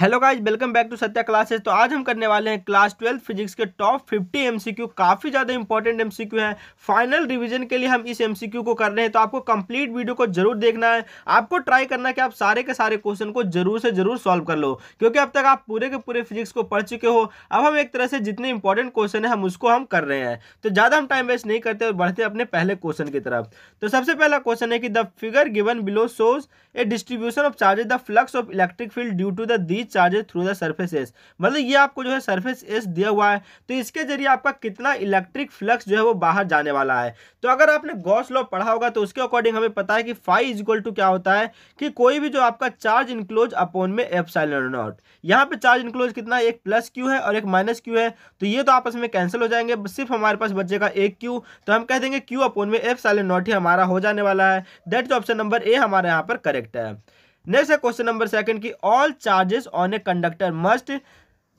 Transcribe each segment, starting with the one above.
Hello guys welcome back to Satya classes तो आज हम करने वाले हैं क्लास ट्वेल्थ फिजिक्स के टॉप 50 एमसीक्यू काफ़ी ज़्यादा इंपॉर्टेंट एमसीक्यू है फाइनल रिवीजन के लिए हम इस एमसीक्यू को कर रहे हैं तो आपको कंप्लीट वीडियो को जरूर देखना है आपको ट्राई करना कि आप सारे के सारे क्वेश्चन को जरूर से जरूर सॉल्व कर लो क्योंकि अब तक आप पूरे के पूरे फिजिक्स को पढ़ चुके हो अब हम एक तरह से जितने इंपॉर्टेंट क्वेश्चन है हम उसको हम कर रहे हैं तो ज़्यादा हम टाइम वेस्ट नहीं करते और बढ़ते अपने पहले क्वेश्चन की तरफ तो सबसे पहला क्वेश्चन है कि the figure given below shows a distribution of charges the flux of electric field due to the these charges through the surface S मतलब ये आपको जो है सर्फेस एस दिया हुआ है तो इसके जरिए आपका कितना इलेक्ट्रिक फ्लक्स जो है वो बाहर जाने वाला है तो अगर आपने गॉस लॉ पढ़ा होगा तो उसके अकॉर्डिंग हमें पता है कि फाइव इज इक्वल टू क्या होता है कि कोई भी जो आपका चार्ज इंक्लोज अपॉन में एफ नॉट यहाँ पे चार्ज इंक्लोज कितना एक प्लस क्यू है और एक माइनस क्यू है तो ये तो आपस में कैंसिल हो जाएंगे सिर्फ हमारे पास बचेगा एक क्यू तो हम कह देंगे क्यू अपोन में एफ नॉट ही हमारा हो जाने वाला है दैट ऑप्शन नंबर ए हमारे यहाँ पर करेक्ट है नेक्स्ट है क्वेश्चन नंबर सेकंड की all charges on a conductor must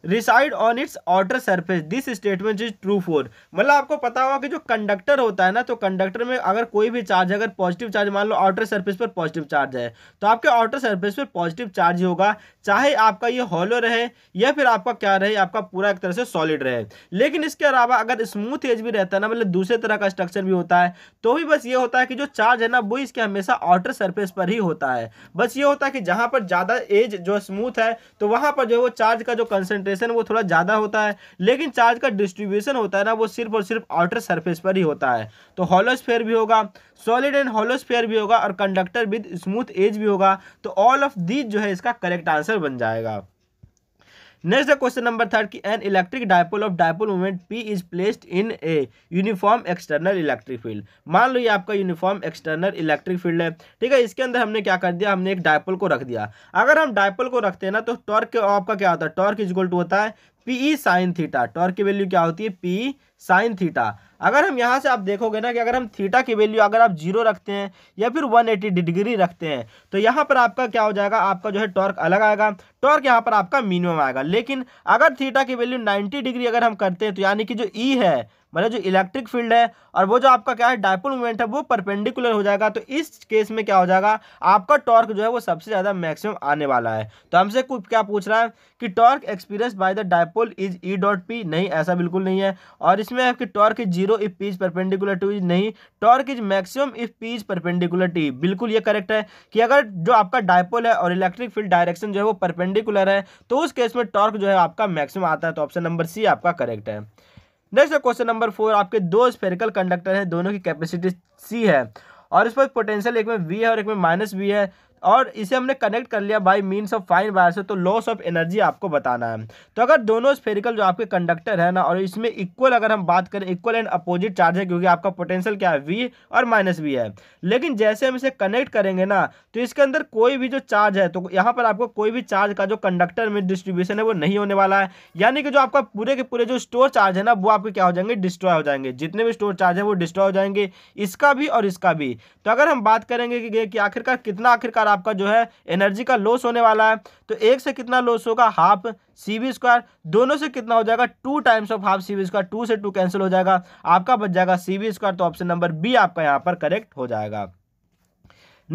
reside on its outer surface this statement is true for मतलब आपको पता होगा कि जो कंडक्टर होता है ना तो कंडक्टर में अगर कोई भी चार्ज अगर पॉजिटिव चार्ज मान लो आउटर सरफेस पर पॉजिटिव चार्ज है तो आपके आउटर सरफेस पर पॉजिटिव चार्ज होगा चाहे आपका ये हॉलो रहे या फिर आपका क्या रहे आपका पूरा एक तरह से सॉलिड रहे लेकिन इसके अलावा अगर स्मूथ एज भी रहता है ना मतलब दूसरे तरह का स्ट्रक्चर भी होता है तो भी बस ये होता है कि जो चार्ज है ना वो इसके हमेशा आउटर सर्फेस पर ही होता है बस ये होता है कि जहाँ पर ज़्यादा एज जो स्मूथ है तो वहाँ पर जो है वो चार्ज का जो कंसेंट कंसनट्रेशन वो थोड़ा ज़्यादा होता है लेकिन चार्ज का डिस्ट्रीब्यूशन होता है ना वो सिर्फ और सिर्फ आउटर सरफेस पर ही होता है तो हॉलोस्फेयर भी होगा सॉलिड एंड हॉलोस्फेयर भी होगा और कंडक्टर विद स्मूथ एज भी होगा तो ऑल ऑफ दीज जो है इसका करेक्ट आंसर बन जाएगा नेक्स्ट क्वेश्चन नंबर थर्ड की an electric dipole of dipole moment P is placed in a uniform external electric field मान लो ये आपका यूनिफॉर्म एक्सटर्नल इलेक्ट्रिक फील्ड है ठीक है इसके अंदर हमने क्या कर दिया हमने एक डायपोल को रख दिया अगर हम डायपोल को रखते हैं ना तो टॉर्क आपका क्या होता है टॉर्क इज टू होता है पीई साइन थीटा टॉर्क की वैल्यू क्या होती है पी साइन थीटा अगर हम यहाँ से आप देखोगे ना कि अगर हम थीटा की वैल्यू अगर आप जीरो रखते हैं या फिर 180 डिग्री रखते हैं तो यहाँ पर आपका क्या हो जाएगा आपका जो है टॉर्क अलग आएगा टॉर्क यहाँ पर आपका मिनिमम आएगा लेकिन अगर थीटा की वैल्यू 90 डिग्री अगर हम करते हैं तो यानी कि जो ई e है मतलब जो इलेक्ट्रिक फील्ड है और वो जो आपका क्या है डायपोल मोमेंट है वो परपेंडिकुलर हो जाएगा तो इस केस में क्या हो जाएगा आपका टॉर्क जो है वो सबसे ज़्यादा मैक्सिमम आने वाला है तो हमसे क्या पूछ रहा है कि torque experience by the dipole is E dot P नहीं ऐसा बिल्कुल नहीं है और इसमें आपकी torque is zero if P is perpendicular to is नहीं torque is maximum if P is perpendicular to बिल्कुल ये करेक्ट है कि अगर जो आपका डायपोल है और इलेक्ट्रिक फील्ड डायरेक्शन जो है वो परपेंडिकुलर है तो उस केस में टॉर्क जो है आपका मैक्सिमम आता है तो ऑप्शन नंबर सी आपका करेक्ट है नेक्स्ट क्वेश्चन नंबर फोर आपके दो स्पेरिकल कंडक्टर हैं दोनों की कैपेसिटी सी है और इस पर पोटेंशियल एक में वी है और एक में माइनस वी है और इसे हमने कनेक्ट कर लिया by means of fine wire से तो लॉस ऑफ एनर्जी आपको बताना है तो अगर दोनों स्फेरिकल जो आपके कंडक्टर है ना और इसमें इक्वल अगर हम बात करें इक्वल एंड अपोजिट चार्ज है क्योंकि आपका पोटेंशियल क्या है वी और माइनस वी है लेकिन जैसे हम इसे कनेक्ट करेंगे ना तो इसके अंदर कोई भी जो चार्ज है तो यहाँ पर आपको कोई भी चार्ज का जो कंडक्टर में डिस्ट्रीब्यूशन है वो नहीं होने वाला है यानी कि जो आपका पूरे के पूरे जो स्टोर चार्ज है ना वो आपके क्या हो जाएंगे डिस्ट्रॉय हो जाएंगे जितने भी स्टोर चार्ज है वो डिस्ट्रॉय हो जाएंगे इसका भी और इसका भी तो अगर हम बात करेंगे कि आखिरकार कितना आखिरकार अनुसार आपका जो है एनर्जी का लॉस होने वाला है तो एक से कितना लॉस होगा हाफ सी बी स्क्वायर दोनों से कितना हो जाएगा two times of half C B square two से टू कैंसिल हो जाएगा आपका बच जाएगा सी बी स्क्वायर तो ऑप्शन नंबर बी आपका यहाँ पर करेक्ट हो जाएगा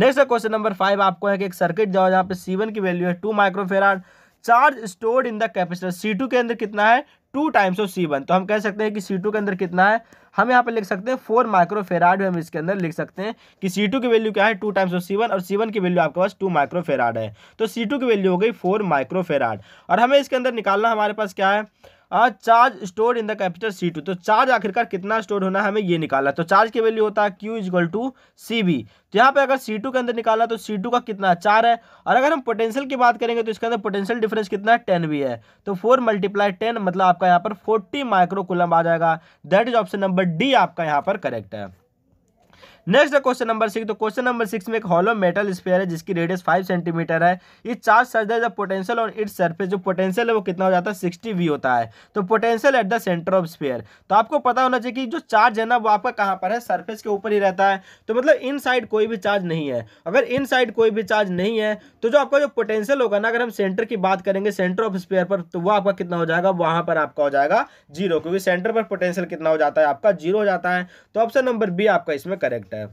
नेक्स्ट क्वेश्चन नंबर फाइव आपको है कि एक सर्किट दिया जहाँ पे सी वन की वैल्यू है two microfarad charge stored in the capacitor C two के अंदर कितना है two times of C one तो हम कह सकते हैं कि सी टू के अंदर कितना है हम यहाँ पर लिख सकते हैं फोर माइक्रोफेराड हम इसके अंदर लिख सकते हैं कि सी टू की वैल्यू क्या है two times of C one और सी वन की वैल्यू आपके पास टू माइक्रोफेराड है तो सी टू की वैल्यू हो गई फोर माइक्रोफेराड और हमें इसके अंदर निकालना हमारे पास क्या है charge store in the capacitor C two तो चार्ज आखिरकार कितना स्टोर होना है हमें ये निकाला तो चार्ज की वैल्यू होता है Q equal to C B तो यहाँ पे अगर सी टू के अंदर निकाला तो सी टू का कितना चार है और अगर हम पोटेंशियल की बात करेंगे तो इसके अंदर पोटेंशियल डिफरेंस कितना है टेन भी है तो फोर मल्टीप्लाई टेन मतलब आपका यहाँ पर फोर्टी कुलम आ जाएगा that is option number D आपका यहाँ पर करेक्ट है नेक्स्ट है क्वेश्चन नंबर सिक्स तो क्वेश्चन नंबर सिक्स में एक हॉलो मेटल स्पेयर है जिसकी रेडियस फाइव सेंटीमीटर है इस चार्ज सर्ज द पोटेंशियल और इट सर्फेस जो पोटेंशियल है वो कितना हो जाता है सिक्सटी वी होता है तो potential at the centre of sphere तो आपको पता होना चाहिए कि जो चार्ज है ना वो आपका कहाँ पर है सर्फेस के ऊपर ही रहता है तो मतलब इन कोई भी चार्ज नहीं है अगर इन कोई भी चार्ज नहीं है तो जो आपका जो पोटेंशियल होगा ना अगर हम सेंटर की बात करेंगे सेंटर ऑफ स्पेयर पर तो वो आपका कितना हो जाएगा वहाँ पर आपका हो जाएगा जीरो क्योंकि सेंटर पर पोटेंशियल कितना हो जाता है आपका जीरो हो जाता है तो ऑप्शन नंबर बी आपका इसमें correct Yeah.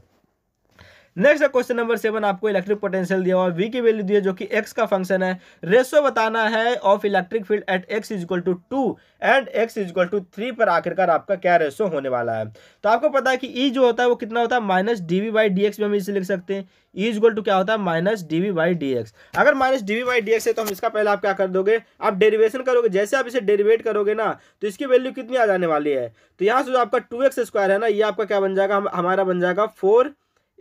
Next question number seven आपको इलेक्ट्रिक पोटेंशियल दिया हुआ वी की वैल्यू दी है जो कि एक्स का फंक्शन है रेशो बताना है of electric field at X is equal to two and X is equal to three पर आखिरकार आपका क्या रेशो होने वाला है तो आपको पता है कि ई e जो होता है वो कितना होता है minus D V by D X में हम इसे लिख सकते हैं ई इजगल टू क्या होता है minus D V by D X अगर minus D V by D X है तो हम इसका पहले आप क्या कर दोगे आप डेरिवेशन करोगे जैसे आप इसे डेरिवेट करोगे ना तो इसकी वैल्यू कितनी आ जाने वाली है तो यहाँ से जो आपका टू एक्स स्क्वायर है ना ये आपका क्या बन जाएगा हमारा बन जाएगा फोर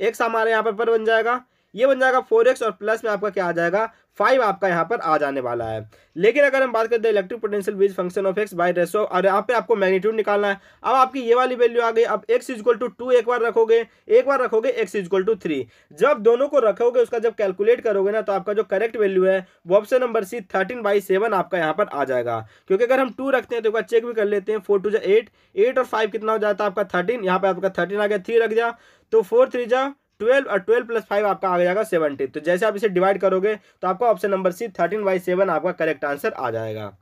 एक्स हमारे यहाँ पर, पर बन जाएगा ये बन जाएगा फोर एक्स और प्लस में आपका क्या आ जाएगा फाइव आपका यहाँ पर आ जाने वाला है लेकिन अगर हम बात करते हैं electric potential V is function of X by ratio और यहाँ पे आपको मैग्नीट्यूड निकालना है अब आपकी ये वाली वैल्यू आ गई अब एक्स इजक्ल टू टू एक बार रखोगे एक बार रखोगे एक्स इजक्ल टू थ्री जब दोनों को रखोगे उसका जब कैलकुलेट करोगे ना तो आपका जो करेक्ट वैल्यू है वो option number C thirteen by seven आपका यहाँ पर आ जाएगा क्योंकि अगर हम टू रखते हैं तो एक बार चेक भी कर लेते हैं फोर टू जो एट एट और फाइव कितना हो जाता है आपका थर्टीन यहाँ पर आपका थर्टीन आ गया थ्री रख जाए तो फोर थ्री जा ट्वेल्व और ट्वेल्व प्लस फाइव आपका आ जाएगा सेवनटीन तो जैसे आप इसे डिवाइड करोगे तो आपको option number C thirteen by seven आपका करेक्ट आंसर आ जाएगा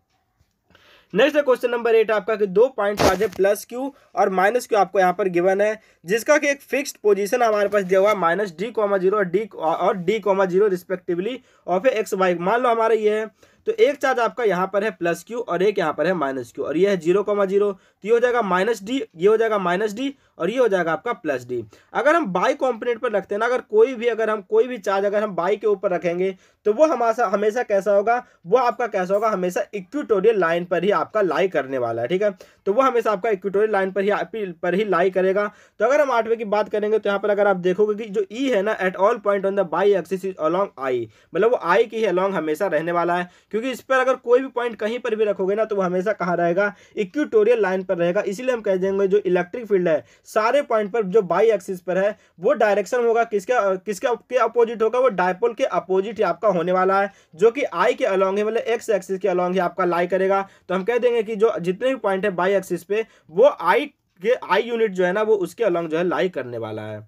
नेक्स्ट है क्वेश्चन नंबर एट आपका कि दो पॉइंट चार्ज है प्लस क्यू और माइनस क्यू आपको यहाँ पर गिवन है जिसका कि एक फिक्स्ड पोजीशन हमारे पास दिया हुआ है माइनस डी कॉमा जीरो और डी और डी कॉमा जीरो रिस्पेक्टिवली और फिर एक्स वाई मान लो हमारा ये है तो एक चार्ज आपका यहाँ पर है प्लस क्यू और एक यहाँ पर है माइनस क्यू और यह है जीरो कॉमा जीरो ये हो जाएगा माइनस डी ये हो जाएगा माइनस डी और ये हो जाएगा आपका प्लस डी अगर हम बाई कॉम्पोनेट पर रखते हैं ना अगर कोई भी अगर हम कोई भी चार्ज अगर हम बाई के ऊपर रखेंगे तो वो हमारा हमेशा कैसा होगा वो आपका कैसा होगा हमेशा इक्विटोरियल लाइन पर ही आपका लाई करने वाला है ठीक है तो वो हमेशा आपका इक्विटोरियल लाइन पर ही पर ही लाई करेगा तो अगर हम आठवें की बात करेंगे तो यहाँ पर अगर आप देखोगे कि जो ई e है ना at all point on the Y axis is along I मतलब वो आई की ही अलॉन्ग हमेशा रहने वाला है क्योंकि इस पर अगर कोई भी पॉइंट कहीं पर भी रखोगे ना तो वो हमेशा कहाँ रहेगा इक्विटोरियल लाइन पर पर रहेगा इसीलिए हम कह देंगे जो इलेक्ट्रिक फील्ड है सारे पॉइंट पर जो बाई एक्सिस पर है वो डायरेक्शन होगा किसके किसके के अपोजिट होगा वो डायपोल के अपोजिट आपका होने वाला है जो कि आई के अलॉन्ग है मतलब एक्स एक्सिस के अलॉन्ग ही आपका लाई करेगा तो हम कह देंगे कि जो जितने भी पॉइंट है बाई एक्सिस पे वो आई के आई यूनिट जो है ना वो उसके अलॉन्ग जो है लाई करने वाला है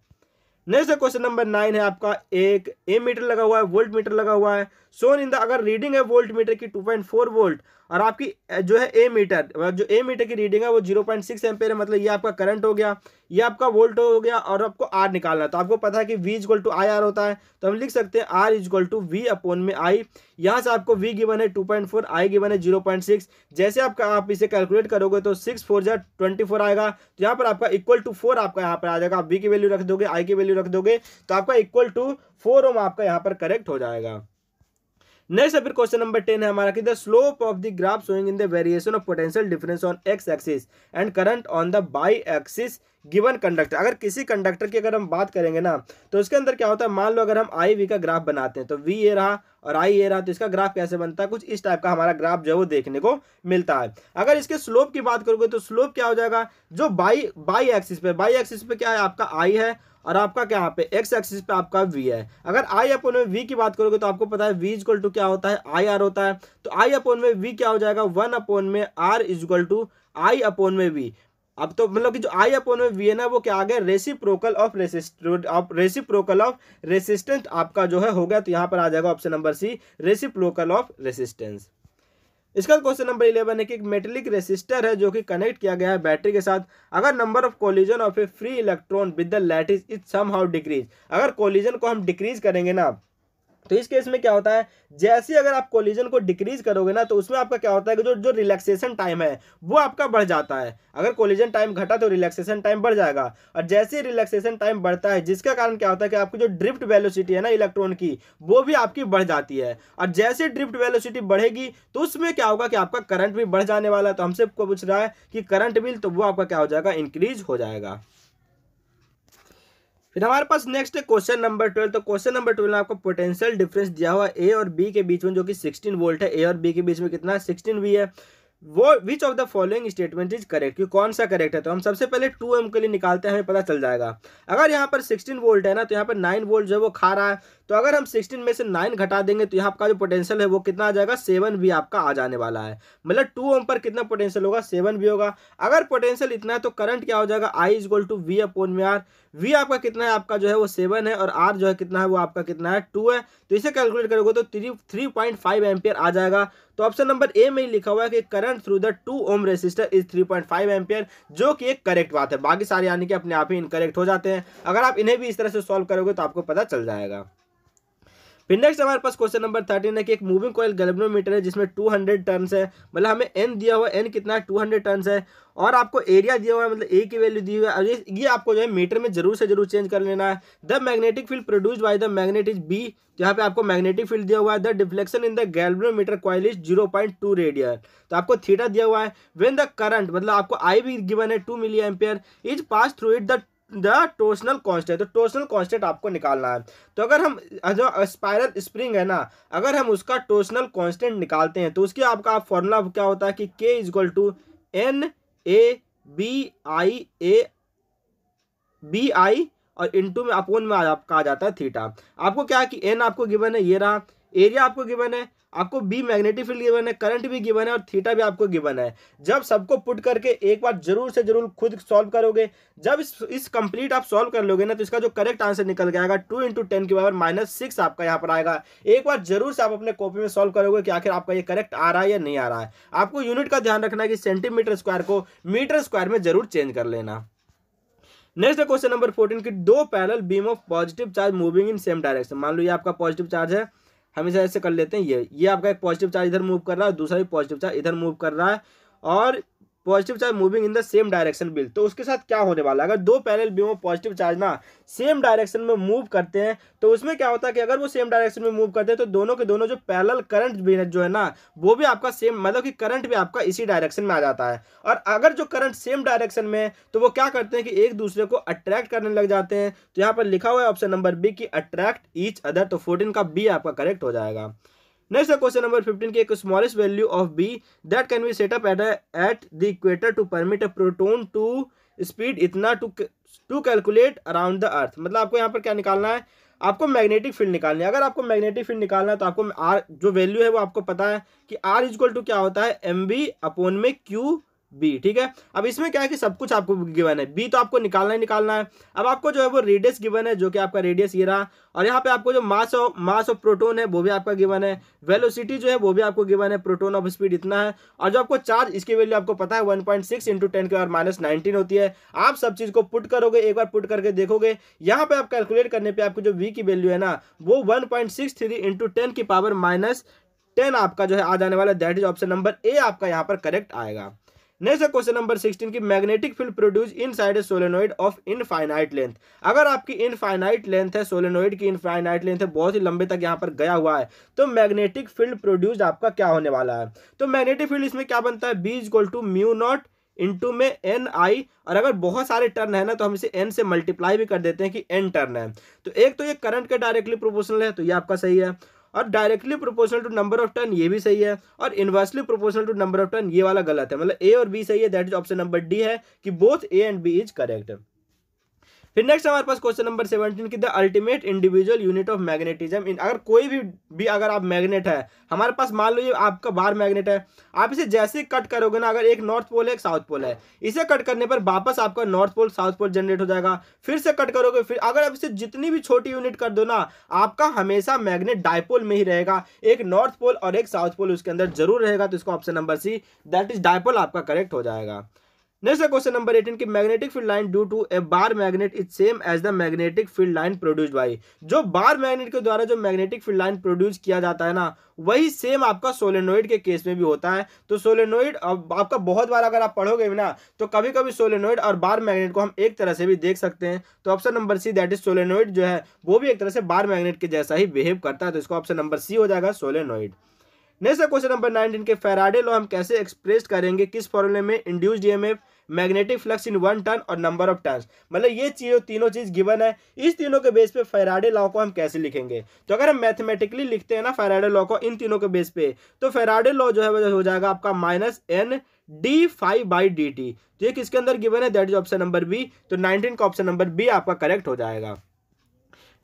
नेक्स्ट क्वेश्चन नंबर नाइन है आपका एक ए मीटर लगा हुआ है वोल्ट मीटर लगा हुआ है सोन इन द अगर रीडिंग है वोल्ट मीटर की 2.4 वोल्ट और आपकी जो है ए मीटर मतलब जो ए मीटर की रीडिंग है वो 0.6 पॉइंट सिक्स है मतलब ये आपका करंट हो गया ये आपका वोल्ट हो गया और आपको आर निकालना है तो आपको पता है कि V is equal to I R होता है तो हम लिख सकते हैं R is equal to V upon में आई यहाँ से आपको वी गिवन है two point four I given है जीरो पॉइंट सिक्स जैसे आपका आप इसे कैलकुलेट करोगे तो सिक्स फोर जै ट्वेंटी फोर आएगा तो यहाँ पर आपका इक्वल टू फोर आपका यहाँ पर आ जाएगा आप वी की वैल्यू रख दोगे आई की वैल्यू रख दोगे तो आपका इक्वल टू फोर ओम आपका यहाँ पर करेक्ट हो जाएगा नेक्स्ट फिर क्वेश्चन नंबर टेन है हमारा कि the slope of the graph showing in the variation of potential difference on X axis and current on the Y axis given conductor अगर किसी कंडक्टर की अगर हम बात करेंगे ना तो उसके अंदर क्या होता है मान लो अगर हम आई वी का ग्राफ बनाते हैं तो वी ये रहा और आई ये रहा तो इसका ग्राफ कैसे बनता है कुछ इस टाइप का हमारा ग्राफ जो है वो देखने को मिलता है अगर इसके स्लोप की बात करोगे तो स्लोप क्या हो जाएगा जो बाई बाई एक्सिस पे बाई एक्सिस पे क्या है आपका आई है और आपका क्या यहाँ पे एक्स एक्सिस पे आपका वी है अगर आई अपोन में वी की बात करोगे तो आपको पता है वी इजक्वल टू क्या होता है आई आर होता है तो आई अपोन में वी क्या हो जाएगा वन अपोन में R is equal to I upon में वी अब तो मतलब कि जो आई अपोन में वी ना है वो क्या आ गया reciprocal of resist reciprocal of resistance आपका जो है हो गया तो यहाँ पर आ जाएगा option number C reciprocal of resistance इसका क्वेश्चन नंबर इलेवन है कि एक मेटलिक रेसिस्टर है जो कि कनेक्ट किया गया है बैटरी के साथ अगर number of collision of a free electron with the lattice is somehow decrease अगर कोलिजन को हम डिक्रीज करेंगे ना तो इस केस में क्या होता है जैसे अगर आप कोलिजन को डिक्रीज करोगे ना तो उसमें आपका क्या होता है कि जो जो रिलैक्सेशन टाइम है वो आपका बढ़ जाता है अगर कोलिजन टाइम घटा तो रिलैक्सेशन टाइम बढ़ जाएगा और जैसे रिलैक्सेशन टाइम बढ़ता है जिसका कारण क्या होता है कि आपकी जो ड्रिफ्ट वेलोसिटी है ना इलेक्ट्रॉन की वो भी आपकी बढ़ जाती है और जैसे ड्रिफ्ट वेलोसिटी बढ़ेगी तो उसमें क्या होगा कि आपका करंट भी बढ़ जाने वाला है तो हमसे पूछ रहा है कि करंट बिल तो वो आपका क्या हो जाएगा इंक्रीज हो जाएगा फिर हमारे पास नेक्स्ट है क्वेश्चन नंबर ट्वेल्व तो क्वेश्चन नंबर ट्वेल्व में आपको पोटेंशियल डिफरेंस दिया हुआ ए और बी के बीच में जो कि सिक्सटीन वोल्ट है ए और बी के बीच में कितना सिक्सटीन वी है वो which of the following statement is correct कि कौन सा करेक्ट है तो हम सबसे पहले टू एम के लिए निकालते हैं हमें पता चल जाएगा अगर यहाँ पर सिक्सटीन वोल्ट है ना तो यहाँ पर नाइन वोल्ट जो है वो खा रहा है तो अगर हम सिक्सटीन में से नाइन घटा देंगे तो यहाँ आपका जो पोटेंशियल है वो कितना आ जाएगा सेवन भी आपका आ जाने वाला है मतलब टू ओम पर कितना पोटेंशियल होगा सेवन भी होगा अगर पोटेंशियल इतना है तो करंट क्या हो जाएगा I is equal to V upon में आर वी आपका कितना है आपका जो है वो सेवन है और आर जो है कितना है वो आपका कितना है टू है तो इसे कैलकुलेट करोगे तो three three point five ampere आ जाएगा तो ऑप्शन नंबर ए में लिखा हुआ है कि current through the two ohm resistor is three point five ampere जो कि एक करेक्ट बात है बाकी सारे यानी कि अपने आप ही इनकरेक्ट हो जाते हैं अगर आप इन्हें भी इस तरह से सॉल्व करोगे तो आपको पता चल जाएगा फिर नेक्स्ट हमारे पास क्वेश्चन नंबर थर्टीन है कि एक मूविंग कॉयल गलबनोमीटर है जिसमें टू हंड्रेड टर्न्स है मतलब हमें एन दिया हुआ एन कितना है टू हंड्रेड टन है और आपको एरिया दिया हुआ है मतलब ए की वैल्यू दी हुई है ये आपको जो है मीटर में जरूर से जरूर चेंज कर लेना है the magnetic field produce by the magnet is B यहाँ पे आपको मैग्नेटिक फील्ड दिया हुआ है the deflection in the galvanometer coil is zero point two radian तो आपको थीटा दिया हुआ है वेन द करंट मतलब आपको आई भी गिवन है two milliampere is pass through it the the torsional constant तो टोर्सनल कॉन्स्टेंट आपको निकालना है तो अगर हम जो स्पायरल स्प्रिंग है ना अगर हम उसका टोर्सनल कॉन्स्टेंट निकालते हैं तो उसके आपका फॉर्मूला क्या होता है कि K is equal to N A B I A B I और इनटू में अपोन में आपका आ जाता है थीटा आपको क्या है कि एन आपको गिवन है ये रहा एरिया आपको गिवन है आपको बी मैग्नेटिक फील्ड गिवन है करंट भी गिवन है और थीटा भी आपको गिवन है जब सबको पुट करके एक बार जरूर से जरूर खुद सॉल्व करोगे जब इस कंप्लीट आप सॉल्व कर लोगे ना तो इसका जो करेक्ट आंसर निकल जाएगा आएगा टू इंटू टेन की पावर माइनस सिक्स आपका यहाँ पर आएगा एक बार जरूर से आप अपने कॉपी में सॉल्व करोगे कि आखिर आपका ये करेक्ट आ रहा है या नहीं आ रहा है आपको यूनिट का ध्यान रखना है कि सेंटीमीटर स्क्वायर को मीटर स्क्वायर में जरूर चेंज कर लेना नेक्स्ट क्वेश्चन नंबर फोर्टीन की दो parallel beam of positive charge moving in same direction मान लो ये आपका पॉजिटिव चार्ज है हमेशा ऐसे कर लेते हैं ये ये आपका एक पॉजिटिव चार्ज इधर मूव कर रहा है दूसरा भी पॉजिटिव चार्ज इधर मूव कर रहा है और positive charge moving in the same direction will तो उसके साथ क्या होने वाला है अगर दो parallel beam of positive charge ना सेम डायरेक्शन में मूव करते हैं तो उसमें क्या होता है कि अगर वो सेम डायरेक्शन में मूव करते हैं तो दोनों के दोनों जो पैरेलल करंट बिल जो है ना वो भी आपका सेम मतलब कि करंट भी आपका इसी डायरेक्शन में आ जाता है और अगर जो करंट सेम डायरेक्शन में है तो वो क्या करते हैं कि एक दूसरे को अट्रैक्ट करने लग जाते हैं तो यहाँ पर लिखा हुआ है ऑप्शन नंबर बी की अट्रैक्ट ईच अदर तो फोर्टीन का बी आपका करेक्ट हो जाएगा नेक्स्ट क्वेश्चन नंबर 15 के एक smallest value of B that can be set up at at the equator to permit a proton to speed इतना to to calculate around the earth मतलब आपको यहाँ पर क्या निकालना है आपको मैग्नेटिक फील्ड निकालना है अगर आपको मैग्नेटिक फील्ड निकालना है तो आपको आर जो वैल्यू है वो आपको पता है कि आर इजक्वल टू क्या होता है एम बी अपोन में क्यू बी ठीक है अब इसमें क्या है कि सब कुछ आपको गिवन है बी तो आपको निकालना ही निकालना है अब आपको जो है वो रेडियस गिवन है जो कि आपका रेडियस ये रहा और यहाँ पे आपको जो mass of mass of proton है वो भी आपका गिवन है वेलोसिटी जो है वो भी आपको गिवन है प्रोटोन ऑफ स्पीड इतना है और जो आपको चार्ज इसकी वैल्यू आपको पता है वन पॉइंट के बार माइनस नाइनटीन होती है आप सब चीज़ को पुट करोगे एक बार पुट करके देखोगे यहाँ पे आप कैलकुलेट करने पर आपको जो वी की वैल्यू है ना वो one point six three into ten की पावर माइनस टेन आपका जो है आ जाने वाला that is option number A आपका यहाँ पर करेक्ट आएगा नेक्स्ट है क्वेश्चन नंबर सिक्सटीन की magnetic field produce inside solenoid of infinite length अगर आपकी इनफाइनाइट लेंथ है सोलेनोइड की इनफाइनाइट लेंथ है बहुत ही लंबे तक यहाँ पर गया हुआ है तो मैग्नेटिक फील्ड प्रोड्यूस आपका क्या होने वाला है तो मैग्नेटिक फील्ड इसमें क्या बनता है बीज गोल टू म्यू नॉट इंटू में एन आई और अगर बहुत सारे टर्न है ना तो हम इसे एन से मल्टीप्लाई भी कर देते हैं कि एन टर्न है तो एक तो ये करंट के डायरेक्टली प्रोपोर्शनल है तो ये आपका सही है और directly proportional to number of turn ये भी सही है और inversely proportional to number of turn ये वाला गलत है मतलब ए और बी सही है that is option number D है कि both A and B is correct फिर नेक्स्ट हमारे पास क्वेश्चन नंबर सेवनटीन की the ultimate individual unit of magnetism अगर कोई भी भी अगर आप मैग्नेट है हमारे पास मान लो ये आपका बार मैग्नेट है आप इसे जैसे कट करोगे ना अगर एक नॉर्थ पोल है एक साउथ पोल है इसे कट करने पर वापस आपका north pole south pole generate हो जाएगा फिर से कट करोगे फिर अगर आप इसे जितनी भी छोटी यूनिट कर दो ना आपका हमेशा मैग्नेट डायपोल में ही रहेगा एक नॉर्थ पोल और एक साउथ पोल उसके अंदर जरूर रहेगा तो इसका option number C that is dipole आपका करेक्ट हो जाएगा नेक्स्ट क्वेश्चन नंबर एटीन की magnetic field line due to a bar magnet is same as the magnetic field line produce by जो बार मैग्नेट के द्वारा जो मैग्नेटिक फील्ड लाइन प्रोड्यूस किया जाता है ना वही सेम आपका सोलेनोइड के केस में भी होता है तो सोलेनोइड आपका बहुत बार अगर आप पढ़ोगे भी ना तो कभी कभी सोलेनोइड और बार मैग्नेट को हम एक तरह से भी देख सकते हैं तो option number C that is solenoid जो है वो भी एक तरह से बार मैग्नेट के जैसा ही बिहेव करता है तो इसको ऑप्शन नंबर सी हो जाएगा solenoid next question number nineteen के फेराडे लॉ हम कैसे एक्सप्रेस करेंगे किस फॉर्मूले में induce the magnetic flux in one turn और नंबर ऑफ टर्न्स मतलब ये चीज़ तीनों चीज़ गिवन है इस तीनों के बेस पे फेराडे लॉ को हम कैसे लिखेंगे तो अगर हम मैथमेटिकली लिखते हैं ना फेराडे लॉ को इन तीनों के बेस पे तो फेराडे लॉ जो है वो हो जाएगा आपका minus N D phi by D T तो ये किसके अंदर गिवन है that is option number B तो नाइनटीन का ऑप्शन नंबर बी आपका करेक्ट हो जाएगा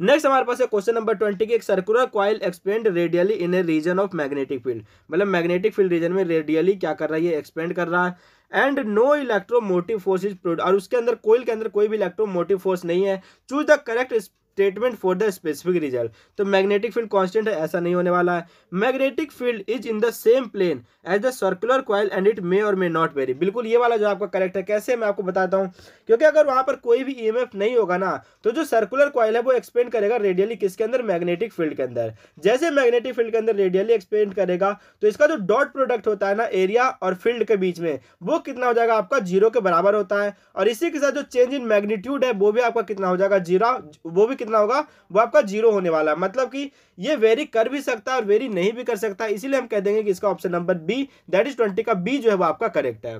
नेक्स्ट हमारे पास है क्वेश्चन नंबर ट्वेंटी की एक circular coil expand radially in a region of magnetic field मतलब मैग्नेटिक फील्ड रीजन में रेडियली क्या कर रहा है एक्सपेंड कर रहा है and no electromotive force is produced और उसके अंदर कोयल के अंदर कोई भी इलेक्ट्रोमोटिव फोर्स नहीं है choose the correct treatment for the specific result तो मैग्नेटिक फील्ड कॉन्स्टेंट है ऐसा नहीं होने वाला है magnetic field is in the same plane as the circular coil and it may और मे नॉट वेरी बिल्कुल ये वाला जो आपका करेक्ट है कैसे मैं आपको बताता हूँ क्योंकि अगर वहाँ पर कोई भी ई नहीं होगा ना तो जो सर्कुलर क्वाइल है वो एक्सपेंड करेगा रेडियली किसके अंदर मैग्नेटिक फील्ड के अंदर जैसे मैग्नेटिक फील्ड के अंदर रेडियली एक्सपेंड करेगा तो इसका जो डॉट प्रोडक्ट होता है ना एरिया और फील्ड के बीच में वो कितना हो जाएगा आपका जीरो के बराबर होता है और इसी के साथ जो चेंज इन मैग्नीट्यूड है वो भी आपका कितना हो जाएगा जीरो वो भी कितना होगा वो आपका जीरो होने वाला है मतलब कि ये वेरी कर भी सकता है और वेरी नहीं भी कर सकता इसीलिए हम कह देंगे कि इसका option number B that is twenty का बी जो है वो आपका करेक्ट है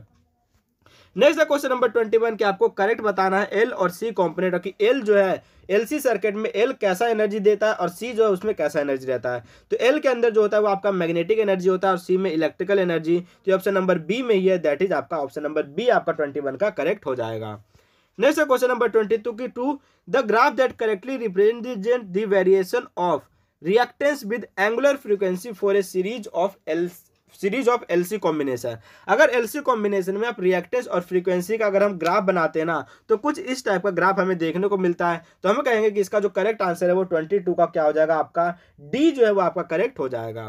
नेक्स्ट है क्वेश्चन नंबर ट्वेंटी वन कि आपको करेक्ट बताना है एल और सी कॉम्पोनेट की एल जो है एलसी सर्किट में एल कैसा एनर्जी देता है और सी जो है उसमें कैसा एनर्जी रहता है तो एल के अंदर जो होता है वो आपका मैग्नेटिक एनर्जी होता है और सी में इलेक्ट्रिकल एनर्जी तो ऑप्शन नंबर बी में ही है दैट इज आपका ऑप्शन नंबर बी आपका ट्वेंटी का करेक्ट हो जाएगा नेक्स्ट है क्वेश्चन नंबर ट्वेंटी टू की to the graph that correctly represent the variation of reactance with angular frequency for a series of L series of LC combination अगर LC combination में आप reactance और frequency का अगर हम graph बनाते हैं ना तो कुछ इस टाइप का ग्राफ हमें देखने को मिलता है तो हम कहेंगे कि इसका जो करेक्ट आंसर है वो ट्वेंटी टू का क्या हो जाएगा आपका डी जो है वो आपका करेक्ट हो जाएगा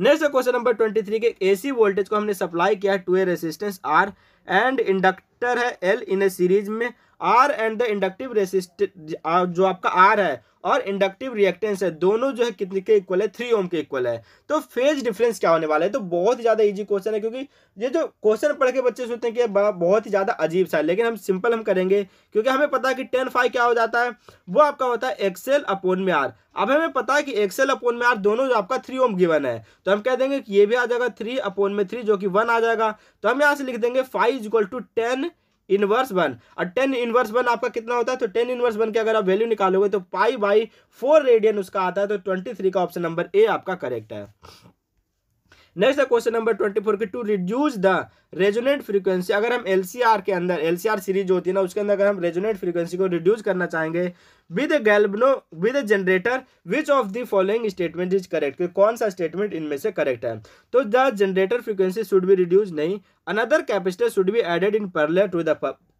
next question number twenty three के एसी वोल्टेज को हमने सप्लाई किया to a resistance R and inductor है एल इन ए सीरीज में R and the inductive resist जो आपका आर है और इंडक्टिव रिएक्टेंस है दोनों जो है कितने के इक्वल है थ्री ओम के इक्वल है तो फेज डिफरेंस क्या होने वाला है तो बहुत ही ज़्यादा इजी क्वेश्चन है क्योंकि ये जो क्वेश्चन पढ़ के बच्चे सोचते हैं कि बहुत ही ज़्यादा अजीब सा है लेकिन हम सिंपल हम करेंगे क्योंकि हमें पता है कि टेन फाइव क्या हो जाता है वो आपका होता है एक्सेल अपोन में आर अब हमें पता है कि एक्सेल अपोन में आर दोनों जो आपका थ्री ओम गिवन है तो हम कह देंगे कि ये भी आ जाएगा थ्री अपोन में थ्री जो कि वन आ जाएगा तो हम यहाँ से लिख देंगे phi is equal to tan inverse one और टेन इनवर्स वन आपका कितना होता है तो टेन इनवर्स वन के अगर आप वैल्यू निकालोगे तो पाई बाई फोर रेडियन उसका आता है तो ट्वेंटी थ्री का ऑप्शन नंबर ए आपका करेक्ट है next question number twenty four की to reduce the resonant frequency अगर हम एल के अंदर एल सीरीज होती है ना उसके अंदर अगर हम रेजुनेट फ्रीक्वेंसी को रिड्यूस करना चाहेंगे विद गैल्बनो with generator which of the following statement is correct कौन सा स्टेटमेंट इनमें से करेक्ट है तो the generator frequency should be reduced नहीं another capacity should be added in parallel to the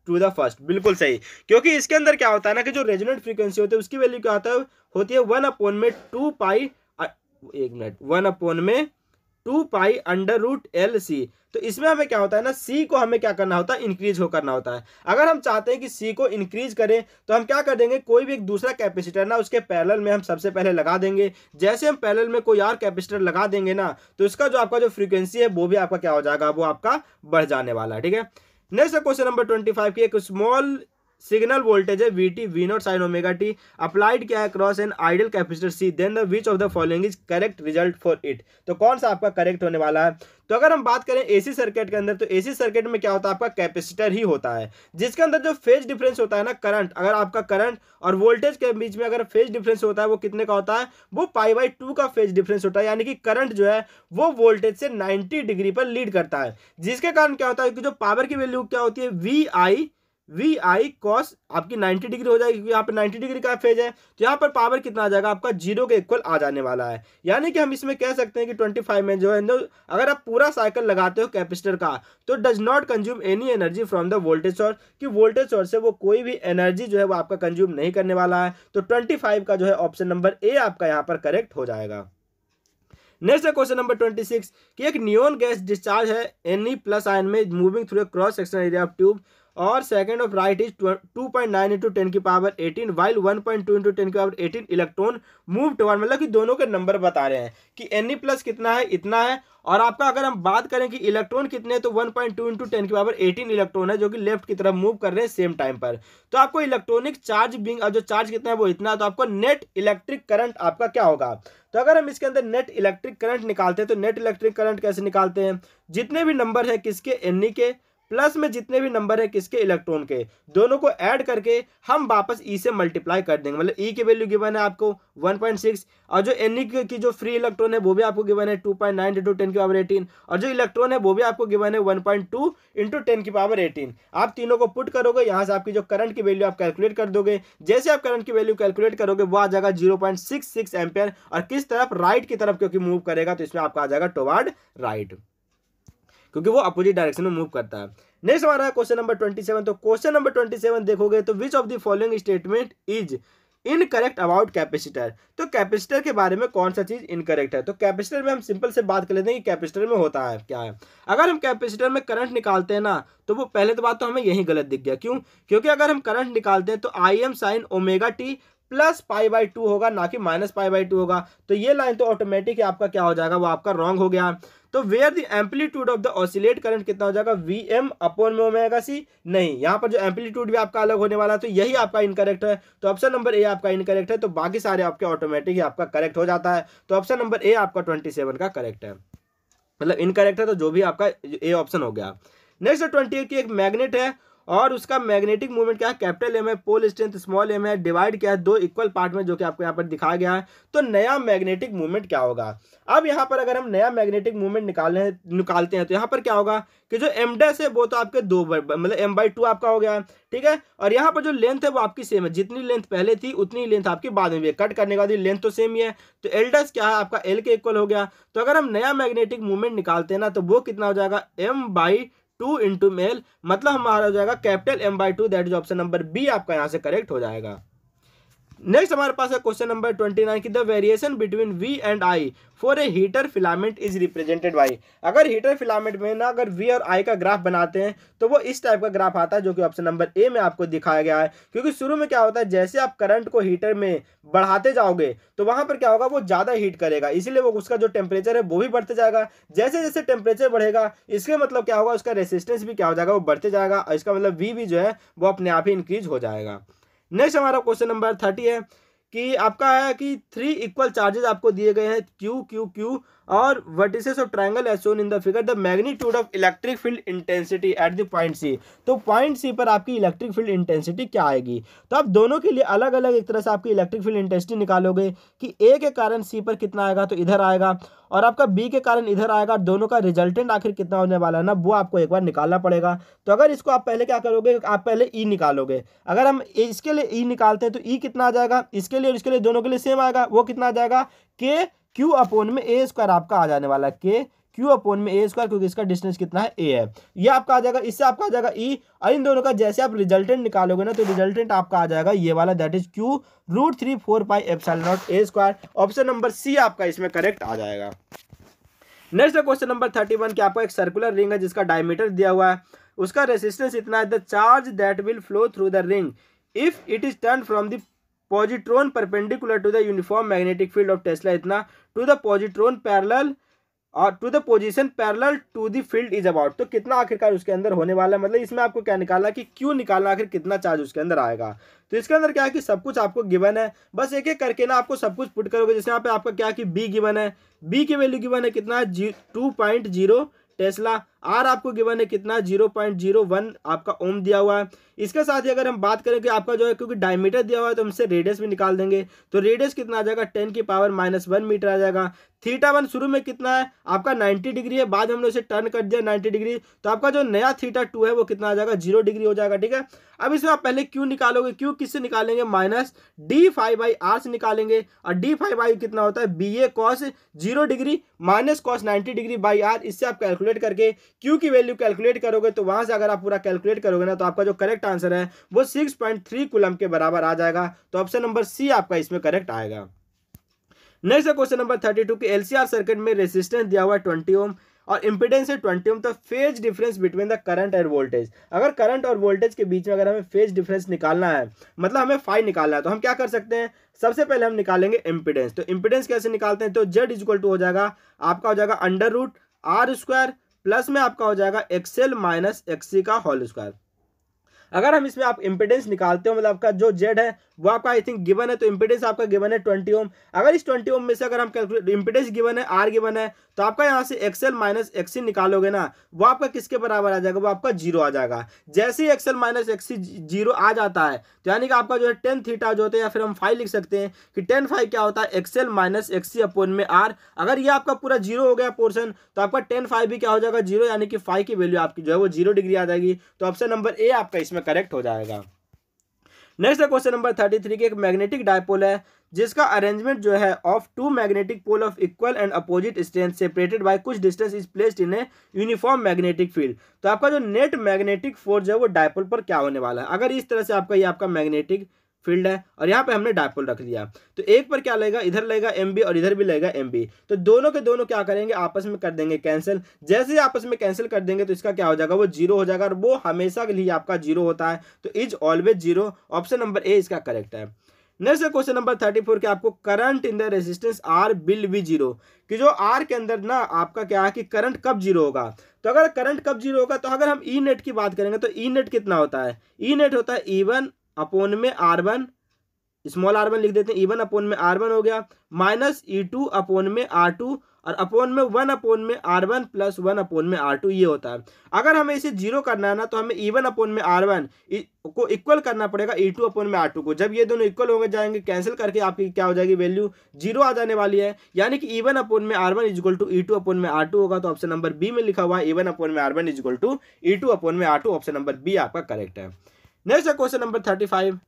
to the first बिल्कुल सही क्योंकि इसके अंदर क्या होता है ना कि जो रेजुनेट फ्रीक्वेंसी होती है उसकी वैल्यू क्या होता है होती है वन अपोन में टू पाई एक मिनट वन अपोन में two pi under root L C तो इसमें हमें क्या होता है ना सी को हमें क्या करना होता है इंक्रीज हो करना होता है अगर हम चाहते हैं कि सी को इंक्रीज करें तो हम क्या कर देंगे कोई भी एक दूसरा कैपेसिटर ना उसके पैरेलल में हम सबसे पहले लगा देंगे जैसे हम पैरेलल में कोई और कैपेसिटर लगा देंगे ना तो इसका जो आपका जो फ्रीक्वेंसी है वो भी आपका क्या हो जाएगा वो आपका बढ़ जाने वाला है ठीक है next question number twenty five की एक स्मॉल सिग्नल वोल्टेज है V T V nought sine omega T applied क्या है across an ideal capacitor C then the which of the following is correct result for it तो कौन सा आपका correct होने वाला है तो अगर हम बात करें एसी सर्किट के अंदर तो एसी सर्किट में क्या होता है आपका कैपेसिटर ही होता है जिसके अंदर जो फेज डिफरेंस होता है ना करंट अगर आपका करंट और वोल्टेज के बीच में अगर फेज डिफरेंस होता है वो कितने का होता है वो पाई बाई टू का फेज डिफरेंस होता है यानी कि करंट जो है वो वोल्टेज से नाइन्टी डिग्री पर लीड करता है जिसके कारण क्या होता है कि जो पावर की वैल्यू क्या होती है V I V I cos आपकी 90 डिग्री हो जाएगी क्योंकि यहाँ पर 90 डिग्री का फेज है तो यहाँ पर पावर कितना आ जाएगा आपका जीरो के इक्वल आ जाने वाला है यानी कि हम इसमें कह सकते हैं कि 25 में जो है अगर आप पूरा साइकिल लगाते हो कैपेसिटर का तो does not consume any energy from the voltage source कि वोल्टेज सोर्स से वो कोई भी एनर्जी जो है वो आपका कंज्यूम नहीं करने वाला है तो ट्वेंटी का जो है ऑप्शन नंबर ए आपका यहाँ पर करेक्ट हो जाएगा नेक्स्ट है क्वेश्चन नंबर ट्वेंटी सिक्स कि एक नियोन गैस डिस्चार्ज है एनी प्लस आयन में moving through a cross section area of tube और second of right is two point nine into ten की power eighteen while one point two into ten की power eighteen electron move to मतलब कि दोनों के number बता रहे हैं कि एन प्लस e कितना है इतना है और आपका अगर हम बात करें कि इलेक्ट्रॉन कितने हैं तो one point two into ten की पावर एटीन इलेक्ट्रॉन है जो कि लेफ्ट की तरफ मूव कर रहे हैं सेम टाइम पर तो आपको इलेक्ट्रॉनिक चार्ज बिंग जो चार्ज कितना है वो इतना तो आपको नेट इलेक्ट्रिक करंट आपका क्या होगा तो अगर हम इसके अंदर नेट इलेक्ट्रिक करंट निकालते हैं तो नेट इलेक्ट्रिक करंट कैसे निकालते हैं जितने भी नंबर है किसके एन e के प्लस में जितने भी नंबर है किसके इलेक्ट्रॉन के दोनों को ऐड करके हम वापस ई e से मल्टीप्लाई कर देंगे मतलब ई e की वैल्यू गिवन है आपको 1.6 और जो एन e की जो फ्री इलेक्ट्रॉन है वो भी आपको गिवन है 2.9 पॉइंट इंटू टेन की पावर एटीन और जो इलेक्ट्रॉन है वो भी आपको गिवन है 1.2 पॉइंट टू इंटू टेन की पावर एटीन आप तीनों को पुट करोगे यहाँ से आपकी जो करंट की वैल्यू आप कैलकुलेट कर दोगे जैसे आप करंट की वैल्यू कैलकुलेट करोगे वो आ जाएगा जीरो पॉइंट और किस तरफ राइट की तरफ क्योंकि मूव करेगा तो इसमें आपका आ जाएगा टोवार्ड राइट क्योंकि वो अपोजिट डायरेक्शन में मूव करता है नेक्स्ट हमारा है क्वेश्चन नंबर ट्वेंटी सेवन तो क्वेश्चन नंबर ट्वेंटी सेवन देखोगे तो which of the following statement is incorrect about capacitor तो कैपेसिटर के बारे में कौन सा चीज़ इनकरेक्ट है तो कैपेसिटर में हम सिंपल से बात कर लेते हैं कि कैपेसिटर में होता है क्या है अगर हम कैपेसिटर में करंट निकालते हैं ना तो वो पहले तो बात तो हमें यही गलत दिख गया क्यों क्योंकि अगर हम करंट निकालते हैं तो I M sine omega T plus pi by two होगा ना कि माइनस पाई बाई टू होगा तो ये लाइन तो ऑटोमेटिक आपका क्या हो जाएगा वो आपका रॉन्ग हो गया तो where the amplitude of the oscillate current कितना हो जाएगा वी एम अपॉन में ओमेगा सी नहीं यहाँ पर जो एम्पलीट्यूड भी आपका अलग होने वाला है तो यही आपका इनकरेक्ट है तो ऑप्शन नंबर ए आपका इनकरेक्ट है तो बाकी सारे आपके ऑटोमेटिक ही आपका करेक्ट हो जाता है तो ऑप्शन नंबर ए आपका ट्वेंटी सेवन का करेक्ट है मतलब इनकरेक्ट है तो जो भी आपका ए ऑप्शन हो गया नेक्स्ट ट्वेंटी एट की एक मैग्नेट है और उसका मैग्नेटिक मूवमेंट क्या है कैपिटल एम है पोल स्ट्रेंथ स्मॉल एम है डिवाइड क्या है दो इक्वल पार्ट में जो कि आपको यहाँ पर दिखाया गया है तो नया मैग्नेटिक मूवमेंट क्या होगा अब यहाँ पर अगर हम नया मैग्नेटिक मूवमेंट निकालने निकालते हैं तो यहाँ पर क्या होगा कि जो एम डैस है वो तो आपके दो मतलब एम बाई टू आपका हो गया ठीक है और यहाँ पर जो लेंथ है वो आपकी सेम है जितनी लेंथ पहले थी उतनी लेंथ आपकी बाद में भी है कट करने के बाद लेंथ तो सेम ही है तो एल डैस क्या है आपका एल के इक्वल हो गया तो अगर हम नया मैग्नेटिक मूवमेंट निकालते हैं ना तो वो कितना हो जाएगा एम बाई टू इंटू मेल मतलब हमारा हो जाएगा capital M by two that is option number B आपका यहाँ से करेक्ट हो जाएगा नेक्स्ट हमारे पास है क्वेश्चन नंबर ट्वेंटी नाइन की the variation between V and I for a heater filament is represented by अगर हीटर फिलामेंट में ना अगर वी और आई का ग्राफ बनाते हैं तो वो इस टाइप का ग्राफ आता है जो कि ऑप्शन नंबर ए में आपको दिखाया गया है क्योंकि शुरू में क्या होता है जैसे आप करंट को हीटर में बढ़ाते जाओगे तो वहां पर क्या होगा वो ज़्यादा हीट करेगा इसीलिए वो उसका जो टेम्परेचर है वो भी बढ़ते जाएगा जैसे जैसे टेम्परेचर बढ़ेगा इसके मतलब क्या होगा उसका रेसिस्टेंस भी क्या हो जाएगा वो बढ़ते जाएगा इसका मतलब वी भी जो है वो अपने आप ही इंक्रीज हो जाएगा नेक्स्ट हमारा क्वेश्चन नंबर थर्टी है कि आपका है कि थ्री इक्वल चार्जेस आपको दिए गए हैं Q Q Q or vertices of triangle as shown in the figure the magnitude of electric field intensity at the point C तो पॉइंट सी पर आपकी इलेक्ट्रिक फील्ड इंटेंसिटी क्या आएगी तो आप दोनों के लिए अलग अलग एक तरह से आपकी इलेक्ट्रिक फील्ड इंटेंसिटी निकालोगे कि ए के कारण सी पर कितना आएगा तो इधर आएगा और आपका बी के कारण इधर आएगा दोनों का रिजल्टेंट आखिर कितना होने वाला है ना वो आपको एक बार निकालना पड़ेगा तो अगर इसको आप पहले क्या करोगे आप पहले ई e निकालोगे अगर हम इसके लिए ई e निकालते हैं तो ई e कितना आ जाएगा इसके लिए और इसके लिए दोनों के लिए सेम आएगा वो कितना आ जाएगा के क्यू अपोन में ए स्क्वायर आपका आ जाने वाला है के क्यू अपोन में ए स्क्वायर क्योंकि इसका डिस्टेंस कितना है ए है ये आपका आ जाएगा इससे आपका आ जाएगा ई e, और इन दोनों का जैसे आप रिजल्टेंट निकालोगे ना तो रिजल्टेंट आपका आ जाएगा ये वाला that is Q root three four pi epsilon nought A square option number C आपका इसमें करेक्ट आ जाएगा next question number thirty one आपका एक सर्कुलर रिंग है जिसका डायमीटर दिया हुआ है उसका रेसिस्टेंस इतना है the charge that will flow through the ring if it is turn from the position perpendicular to the uniform magnetic field of tesla इतना टू द पॉजिट्रॉन पैरल और to the position parallel to the field is about तो कितना आखिरकार उसके अंदर होने वाला है मतलब इसमें आपको क्या निकालना कि क्यों निकालना आखिर कितना चार्ज उसके अंदर आएगा तो इसके अंदर क्या है कि सब कुछ आपको गिवन है बस एक एक करके ना आपको सब कुछ पुट करोगे जैसे यहाँ पे आपका क्या है कि बी गिवन है बी की वैल्यू गिवन है कितना है two point zero tesla R आपको गिवन है कितना जीरो पॉइंट जीरो वन आपका ओम दिया हुआ है इसके साथ ही अगर हम बात करें कि आपका जो है क्योंकि डायमीटर दिया हुआ है तो हमसे रेडियस भी निकाल देंगे तो रेडियस कितना आ जाएगा टेन की पावर माइनस वन मीटर आ जाएगा थीटा वन शुरू में कितना है आपका 90 डिग्री है बाद हमने उसे टर्न कर दिया नाइन्टी डिग्री तो आपका जो नया थीटा टू है वो कितना आ जाएगा जीरो डिग्री हो जाएगा ठीक है अब इसमें आप पहले क्यों निकालोगे क्यों किससे निकालेंगे minus D phi by R से निकालेंगे और डी फाइव बाई कितना होता है B A cos zero degree minus cos ninety degree by R इससे आप कैलकुलेट करके क्यू की वैल्यू कैलकुलेट करोगे तो वहां से अगर आप पूरा कैलकुलेट करोगे ना तो आपका जो करेक्ट आंसर है वो सिक्स पॉइंट थ्री कुलम के बराबर आ जाएगा तो ऑप्शन नंबर सी आपका इसमें करेक्ट आएगा नेक्स्ट है क्वेश्चन नंबर थर्टी टू की एलसीआर सर्किट में रेसिस्टेंस दिया हुआ है ट्वेंटी ओम और इम्पीडेंस है ट्वेंटी ओम तो phase difference between the current and voltage अगर करंट और वोल्टेज के बीच में अगर हमें फेज डिफरेंस निकालना है मतलब हमें फाइव निकालना है तो हम क्या कर सकते हैं सबसे पहले हम निकालेंगे इम्पीडेंस तो इम्पीडेंस कैसे निकालते हैं तो जेड इज इक्वल टू हो जाएगा आपका हो जाएगा under root R square plus में आपका हो जाएगा एक्सेल माइनस एक्सी का होल स्क्वायर अगर हम इसमें आप इम्पिडेंस निकालते हो मतलब आपका जो जेड है वो आपका आई थिंक गिवन है तो इम्पिडेंस आपका गिवन है ट्वेंटी ओम अगर इस ट्वेंटी ओम में से अगर हम कैलकुलेट इम्पिडेंस गिवन है आर गिवन है तो आपका यहाँ से एक्सएल माइनस एक्सी निकालोगे ना वो आपका किसके बराबर आ जाएगा वो आपका जीरो आ जाएगा जैसे ही एक्सएल माइनस एक्सी जीरो आ जाता है तो यानी कि आपका जो है टेन थीटा जो होता है या फिर हम फाइव लिख सकते हैं कि टेन फाइव क्या होता है एक्सएल माइनस एक्सी अपोन में आर अगर ये आपका पूरा जीरो हो गया पोर्सन तो आपका टेन फाइव भी क्या हो जाएगा जीरो यानी कि फाइव की वैल्यू आपकी जो है वो जीरो डिग्री आ जाएगी तो ऑप्शन नंबर ए आपका इसमें में करेक्ट हो जाएगा नेक्स्ट है क्वेश्चन नंबर थर्टी थ्री की एक मैग्नेटिक डायपोल है जिसका अरेंजमेंट जो है of two magnetic pole of equal and opposite strength separated by कुछ distance is placed in a uniform magnetic field तो आपका जो नेट मैग्नेटिक फोर्स है वो डायपोल पर क्या होने वाला है अगर इस तरह से आपका ये आपका मैग्नेटिक फील्ड है और यहाँ पे हमने डायपोल रख लिया तो एक पर क्या लेगा इधर लेगा एम और इधर भी लेगा एम तो दोनों के दोनों क्या करेंगे आपस में कर देंगे कैंसिल जैसे ही आपस में कैंसिल कर देंगे तो इसका क्या हो जाएगा वो जीरो हो जाएगा और वो हमेशा के लिए आपका जीरो होता है तो is always zero option number A इसका करेक्ट है next question number thirty four के आपको current in the resistance R will be zero कि जो आर के अंदर ना आपका क्या है कि करंट कब जीरो होगा तो अगर करंट कब जीरो होगा तो अगर हम ई e नेट की बात करेंगे तो ई e नेट कितना होता है ई e नेट होता है ई वन अपोन में R one small R one लिख देते हैं ई वन अपोन में आर वन हो गया माइनस ई टू अपोन में आर टू और अपोन में वन अपोन में R one plus one upon में आर टू ये होता है अगर हमें इसे जीरो करना है ना तो हमें ई वन अपोन में आर वन को इक्वल करना पड़ेगा ई टू अपोन में आर टू को जब ये दोनों इक्वल हो जाएंगे कैंसिल करके आपकी क्या हो जाएगी वैल्यू जीरो आ जाने वाली है यानी कि ई वन अपोन में R one is equal to E two upon में आर टू होगा तो ऑप्शन नंबर बी में लिखा हुआ है ई वन अपोन में R one is equal to E two upon में R two option number B आपका करेक्ट है नेक्स्ट है क्वेश्चन नंबर थर्टी फाइव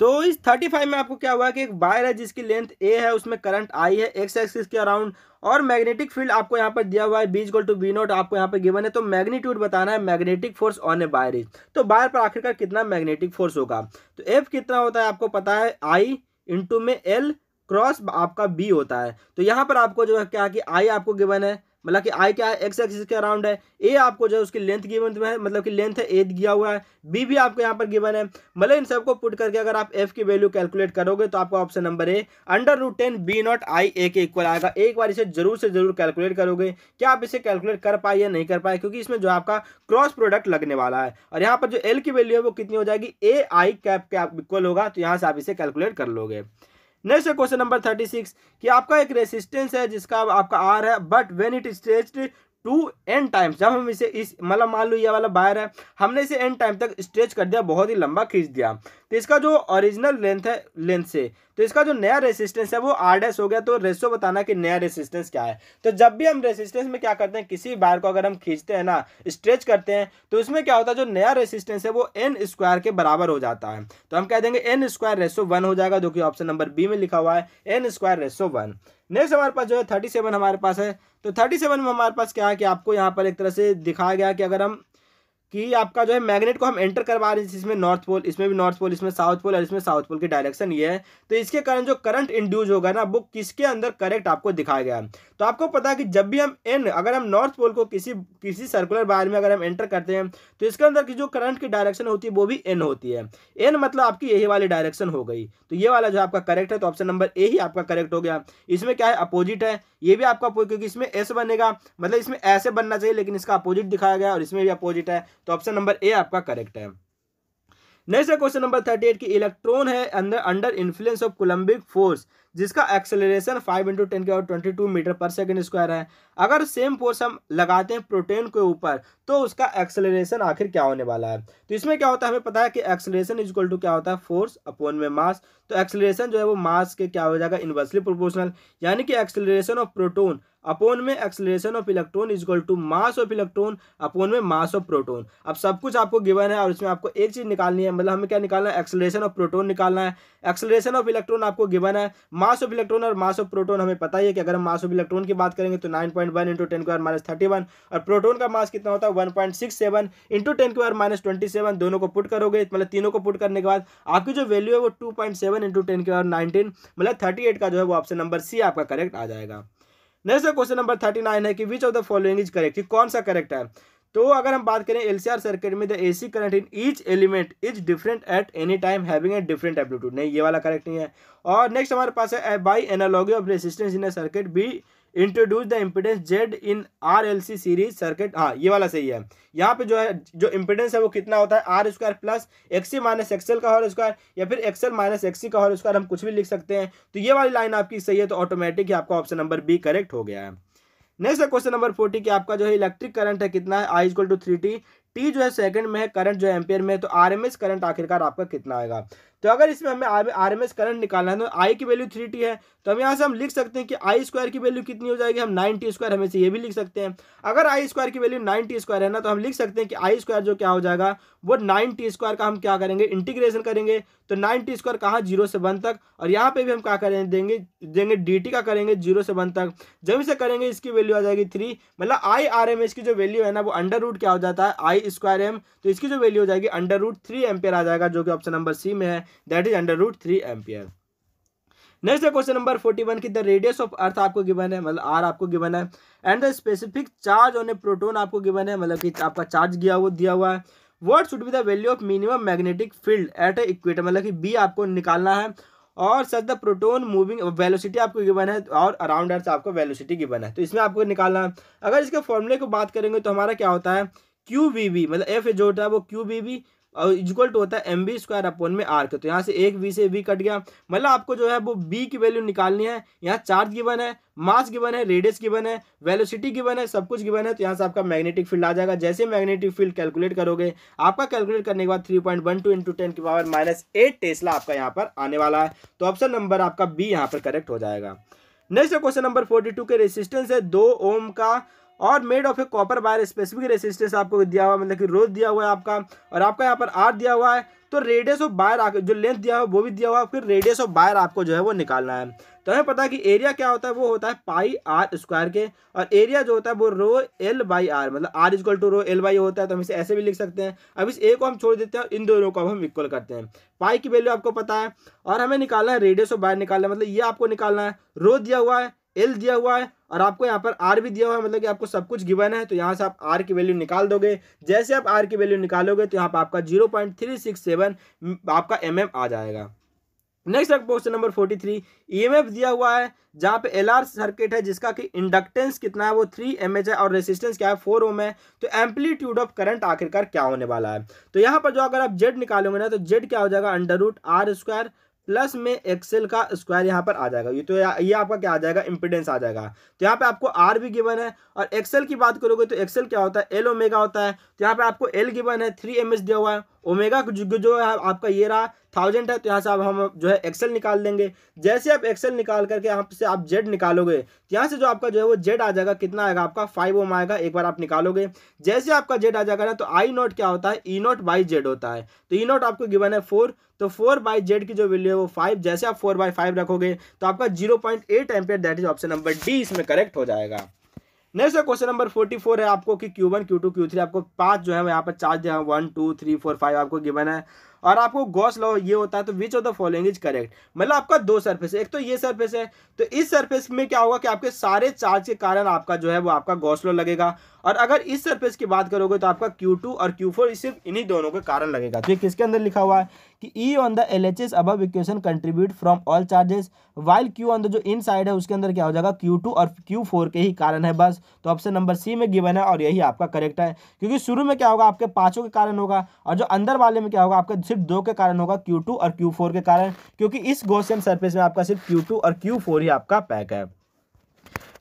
तो इस थर्टी फाइव में आपको क्या हुआ कि एक वायर है जिसकी लेंथ ए है उसमें करंट आई है एक्स एक्सिस के अराउंड और मैग्नेटिक फील्ड आपको यहाँ पर दिया हुआ है बीज गोल टू बी नोट आपको यहाँ पर गिवन है तो मैग्नीट्यूड बताना है magnetic force on a wire is तो बायर पर आखिरकार कितना मैग्नेटिक फोर्स होगा तो एफ कितना होता है आपको पता है आई इंटू में एल क्रॉस आपका बी होता है तो यहाँ पर आपको जो है क्या कि आई आपको गिवन है मतलब कि आई क्या है एक्स एक्सिस के अराउंड है ए आपको जो है उसकी लेंथ गिवन है मतलब कि लेंथ है ए दिया हुआ है बी भी आपको यहाँ पर गिवन है मतलब इन सबको पुट करके अगर आप एफ की वैल्यू कैलकुलेट करोगे तो आपका option number A under root ten B naught I A के इक्वल आएगा एक बार इसे जरूर से जरूर कैलकुलेट करोगे क्या आप इसे कैलकुलेट कर पाए या नहीं कर पाए क्योंकि इसमें जो आपका क्रॉस प्रोडक्ट लगने वाला है और यहाँ पर जो एल की वैल्यू है वो कितनी हो जाएगी ए आई कैप के आप इक्वल होगा तो यहाँ से आप इसे कैलकुलेट कर लोगे नेक्स्ट है क्वेश्चन नंबर थर्टी सिक्स कि आपका एक रेसिस्टेंस है जिसका आपका आर है but when it stretched to N times जब हम इसे इस मतलब मान लो ये वाला बायर है हमने इसे एन टाइम तक स्ट्रेच कर दिया बहुत ही लंबा खींच दिया तो इसका जो ओरिजिनल लेंथ है लेंथ से तो इसका जो नया रेसिस्टेंस है वो आर डेस हो गया तो रेसो बताना कि नया रेसिस्टेंस क्या है तो जब भी हम रेसिस्टेंस में क्या करते हैं किसी बार को अगर हम खींचते हैं ना स्ट्रेच करते हैं तो उसमें क्या होता है जो नया रेसिस्टेंस है वो एन स्क्वायर के बराबर हो जाता है तो हम कह देंगे एन स्क्वायर रेसो वन हो जाएगा जो कि ऑप्शन नंबर बी में लिखा हुआ है N square ratio one next हमारे पास जो है थर्टी सेवन हमारे पास है तो थर्टी सेवन में हमारे पास क्या है कि आपको यहाँ पर एक तरह से दिखाया गया कि अगर हम कि आपका जो है मैग्नेट को हम एंटर करवा रहे हैं इसमें नॉर्थ पोल इसमें भी नॉर्थ पोल इसमें साउथ पोल और इसमें साउथ पोल की डायरेक्शन ये है तो इसके कारण जो करंट इंड्यूज होगा ना वो किसके अंदर करेक्ट आपको दिखाया गया तो आपको पता है कि जब भी हम एन अगर हम नॉर्थ पोल को किसी किसी सर्कुलर बार में अगर हम एंटर करते हैं तो इसके अंदर की जो करंट की डायरेक्शन होती है वो भी एन होती है एन मतलब आपकी यही वाली डायरेक्शन हो गई तो ये वाला जो आपका करेक्ट है तो ऑप्शन नंबर ए ही आपका करेक्ट हो गया इसमें क्या है अपोजिट है ये भी आपका क्योंकि इसमें एस बनेगा मतलब इसमें ऐसे बनना चाहिए लेकिन इसका अपोजिट दिखाया गया और इसमें भी अपोजिट है तो ऑप्शन नंबर ए आपका करेक्ट है नेक्स्ट है क्वेश्चन नंबर थर्टी एट की इलेक्ट्रॉन है अंदर under influence of Coulombic force जिसका एक्सेलरेशन फाइव इंटू टेन के और twenty two metre per second square है अगर सेम फोर्स हम लगाते हैं प्रोटीन के ऊपर तो उसका एक्सेलरेशन आखिर क्या होने वाला है तो इसमें क्या होता है हमें पता है कि एक्सेलरेशन इज इक्वल टू क्या होता है फोर्स अपोन में मास तो एक्सेलरेशन जो है वो मास के क्या हो जाएगा इन्वर्सली प्रोपोर्शनल यानी कि एक्सेलरेशन ऑफ प्रोटोन अपोन में acceleration of electron is equal to mass of electron upon में मास ऑफ प्रोटोन अब सब कुछ आपको गिवन है और इसमें आपको एक चीज निकालनी है मतलब हमें क्या निकालना है एक्सलेशन ऑफ प्रोटोन निकालना है एक्सलेशन ऑफ इलेक्ट्रॉन आपको गिवन है मास ऑफ इलेक्ट्रॉन और मास ऑफ प्रोटोन हमें पता ही है कि अगर हम मास ऑफ इलेक्ट्रॉन की बात करेंगे तो nine point one into ten power minus thirty one और प्रोटोन का मास कितना होता है one point six seven into ten power minus twenty seven दोनों को पुट करोगे मतलब तीनों को पुट करने के बाद आपकी जो वैल्यू है वो two point seven into ten power nineteen मतलब थर्टी एट का जो है वो ऑप्शन नंबर सी आपका करेक्ट आ जाएगा next question number thirty nine है कि which of the following is correct कौन सा करेक्ट है तो अगर हम बात करें एलसीआर सर्किट में the AC current in each element is different at any time having a different amplitude नहीं ये वाला करेक्ट नहीं है और नेक्स्ट हमारे पास है by analogy of resistance in a circuit be introduce the impedance Z in R L C series circuit हाँ ये वाला सही है यहाँ पे जो है जो इम्पिडेंस है वो कितना होता है R square plus XC minus XL का हॉल स्क्वायर या फिर एक्सएल माइनस एक्सी का हॉल स्क्वायर हम कुछ भी लिख सकते हैं तो ये वाली लाइन आपकी सही है तो ऑटोमेटिक ही आपका ऑप्शन नंबर बी करेक्ट हो गया है नेक्स्ट है क्वेश्चन नंबर फोर्टी की आपका जो है इलेक्ट्रिक करंट है कितना है I equal to three T T जो है सेकंड में है करंट जो है एम्पेयर में है तो आरएमएस करंट आखिरकार आपका कितना आएगा तो अगर इसमें हमें आर एम एस करंट निकालना है तो आई की वैल्यू थ्री टी है तो हम यहाँ से हम लिख सकते हैं कि आई स्क्वायर की वैल्यू कितनी हो जाएगी हम नाइन टी स्क्वायर हमें से ये भी लिख सकते हैं अगर आई स्क्वायर की वैल्यू नाइन टी स्क्वायर है ना तो हम लिख सकते हैं कि आई स्क्वायर जो क्या हो जाएगा वो नाइन टी स्क्वायर का हम क्या करेंगे इंटीग्रेशन करेंगे तो नाइन टी स्क्वायर कहाँ जीरो से वन तक और यहाँ पर भी हम क्या करेंगे देंगे देंगे डी टी का करेंगे जीरो से वन तक जब इसे करेंगे इसकी वैल्यू आ जाएगी थ्री मतलब आई आर एम एस की जो वैल्यू है ना वो अंडर रूट क्या हो जाता है आई स्क्वायर एम तो इसकी जो वैल्यू हो जाएगी अंडर रूट थ्री एम्पेयर आ जाएगा जो कि ऑप्शन नंबर सी में है that is under root three ampere next है क्वेश्चन नंबर फोर्टी वन की द रेडियस ऑफ अर्थ आपको गिवन है मतलब आर आपको गिवन है and the specific charge on a proton आपको गिवन है मतलब कि आपका चार्ज दिया हुआ दिया हुआ है what should be the value of minimum magnetic field at a equator मतलब कि बी आपको निकालना है और such the proton moving velocity आपको गिवन है और अराउंड अर्थ आपको वेलोसिटी गिवन है तो इसमें आपको निकालना है अगर इसके फॉर्मूले को बात करेंगे तो हमारा क्या होता है क्यू बी बी मतलब एफ जो होता है वो क्यू बी बी और इक्वल टू होता है एम बी स्क्वायर अपॉन में आर के तो यहाँ से एक वी से वी कट गया मतलब आपको जो है वो बी की वैल्यू निकालनी है यहाँ चार्ज गिवन है मास गिवन है रेडियस गिवन है वेलोसिटी गिवन है सब कुछ गिवन है तो यहाँ से आपका मैग्नेटिक फील्ड आ जाएगा जैसे मैग्नेटिक फील्ड कैलकुलेट करोगे आपका कैलकुलेट करने के बाद three point one two into ten की पावर माइनस एट टेस्ला आपका यहाँ पर आने वाला है तो ऑप्शन नंबर आपका बी यहाँ पर करेक्ट हो जाएगा next question number forty two के रेसिस्टेंस है दो ओम का और made of a copper wire specific resistance आपको दिया हुआ मतलब कि रोज दिया हुआ है आपका और आपका यहाँ पर आर दिया हुआ है तो रेडियस ऑफ बायर जो लेंथ दिया हुआ वो भी दिया हुआ है फिर रेडियस ऑफ बायर आपको जो है वो निकालना है तो हमें पता है कि एरिया क्या होता है वो होता है पाई आर स्क्वायर के और एरिया जो होता है वो रो एल बाई आर मतलब R is equal to rho L by होता है तो हम इसे ऐसे भी लिख सकते हैं अब इस ए को हम छोड़ देते हैं इन दोनों को अब हम इक्वल करते हैं पाई की वैल्यू आपको पता है और हमें निकालना है रेडियस ऑफ बायर निकालना है मतलब ये आपको निकालना है रो दिया हुआ है एल दिया हुआ है और आपको यहाँ पर आर भी दिया हुआ है मतलब कि आपको सब कुछ गिवन है तो यहाँ से आप आर की वैल्यू निकाल दोगे जैसे आप आर की वैल्यू निकालोगे तो यहाँ पर आपका zero point three six seven आपका एम आ जाएगा नेक्स्ट आपको question number forty three E M F दिया हुआ है जहाँ पे एल आर सर्किट है जिसका कि इंडक्टेंस कितना है वो थ्री एम एच है और रेसिस्टेंस क्या है फोर ओम है तो एम्पलीट्यूड ऑफ करंट आखिरकार क्या होने वाला है तो यहाँ पर जो अगर आप जेड निकालोगे ना तो जेड क्या हो जाएगा under root R square plus में एक्सेल का स्क्वायर यहाँ पर आ जाएगा ये तो ये आपका क्या आ जाएगा इम्पिडेंस आ जाएगा तो यहाँ पे आपको आर भी गिवन है और एक्सेल की बात करोगे तो एक्सेल क्या होता है एल ओमेगा होता है तो यहाँ पे आपको एल गिवन है थ्री एम दिया हुआ है ओमेगा जो है आपका ये रहा थाउजेंड है तो यहाँ से अब हम जो है एक्सेल निकाल देंगे जैसे आप एक्सेल निकाल करके यहाँ से आप जेड निकालोगे तो यहाँ से जो आपका जो है वो जेड आ जाएगा कितना आएगा आपका फाइव ओम आएगा एक बार आप निकालोगे जैसे आपका जेड आ जाएगा ना तो आई नोट क्या होता है ई नोट बाई जेड होता है तो ई e नोट आपको गिवन है फोर तो फोर बाई जेड की जो वैल्यू है वो फाइव जैसे आप फोर बाई फाइव रखोगे तो आपका zero point eight ampere that is option number D इसमें करेक्ट हो जाएगा next question number forty four है आपको कि Q one Q two Q three आपको पांच जो है यहाँ पर चार्ज दिया one two three four five आपको गिवन है और आपको गॉस लॉ ये होता है तो which of the following is correct मतलब आपका दो सर्फेस एक तो ये सर्फेस है तो इस सर्फेस में क्या होगा कि आपके सारे चार्ज के कारण आपका जो है वो आपका गॉस लॉ लगेगा और अगर इस सर्फेस की बात करोगे तो आपका क्यू टू और फोर सिर्फ इन्हीं दोनों के कारण लगेगा तो ये किसके अंदर लिखा हुआ है कि E on the L H S अब equation contribute from all charges while Q on the जो इन साइड है उसके अंदर क्या हो जाएगा टू और फोर के ही कारण है बस तो ऑप्शन नंबर सी में गिवन है और यही आपका करेक्ट है क्योंकि शुरू में क्या होगा आपके पाँचों के कारण होगा और जो अंदर वाले में क्या होगा आपका सिर्फ दो के कारण होगा क्यू और क्यू के कारण क्योंकि इस गोशियन सर्फेस में आपका सिर्फ क्यू और क्यू ही आपका पैक है